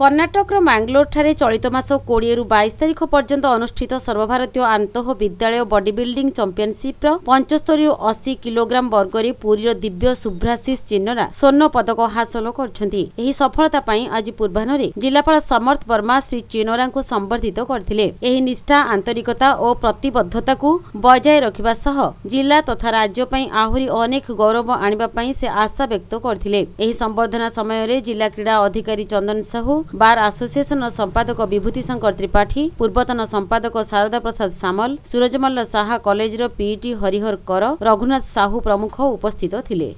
କର୍ଣ୍ଣାଟକର ମାଙ୍ଗାଲୋରଠାରେ ଚଳିତ ମାସ କୋଡ଼ିଏରୁ ବାଇଶ ତାରିଖ ପର୍ଯ୍ୟନ୍ତ ଅନୁଷ୍ଠିତ ସର୍ବଭାରତୀୟ ଆନ୍ତଃ ବିଦ୍ୟାଳୟ ବଡିବିଲ୍ଡିଂ ଚମ୍ପିୟନ୍ସିପ୍ର ପଞ୍ଚସ୍ତରୀରୁ ଅଶି କିଲୋଗ୍ରାମ ବର୍ଗରେ ପୁରୀର ଦିବ୍ୟ ଶୁଭ୍ରାଶିଷ ଚିହ୍ନରା ସ୍ୱର୍ଣ୍ଣ ପଦକ ହାସଲ କରିଛନ୍ତି ଏହି ସଫଳତା ପାଇଁ ଆଜି ପୂର୍ବାହ୍ନରେ ଜିଲ୍ଲାପାଳ ସମର୍ଥ ବର୍ମା ଶ୍ରୀ ଚିନୋରାଙ୍କୁ ସମ୍ବର୍ଦ୍ଧିତ କରିଥିଲେ ଏହି ନିଷ୍ଠା ଆନ୍ତରିକତା ଓ ପ୍ରତିବଦ୍ଧତାକୁ ବଜାୟ ରଖିବା ସହ ଜିଲ୍ଲା ତଥା ରାଜ୍ୟ ପାଇଁ ଆହୁରି ଅନେକ ଗୌରବ ଆଣିବା ପାଇଁ ସେ ଆଶା ବ୍ୟକ୍ତ କରିଥିଲେ ଏହି ସମ୍ବର୍ଦ୍ଧନା ସମୟରେ ଜିଲ୍ଲା କ୍ରୀଡ଼ା ଅଧିକାରୀ ଚନ୍ଦନ ସାହୁ ବାର୍ ଆସୋସିଏସନର ସମ୍ପାଦକ ବିଭୂତି ଶଙ୍କର ତ୍ରିପାଠୀ ପୂର୍ବତନ ସମ୍ପାଦକ ଶାରଦା ପ୍ରସାଦ ସାମଲ ସୁରଜମଲ୍ଲ ସାହା କଲେଜର ପିଇଟି ହରିହର କର ରଘୁନାଥ ସାହୁ ପ୍ରମୁଖ ଉପସ୍ଥିତ ଥିଲେ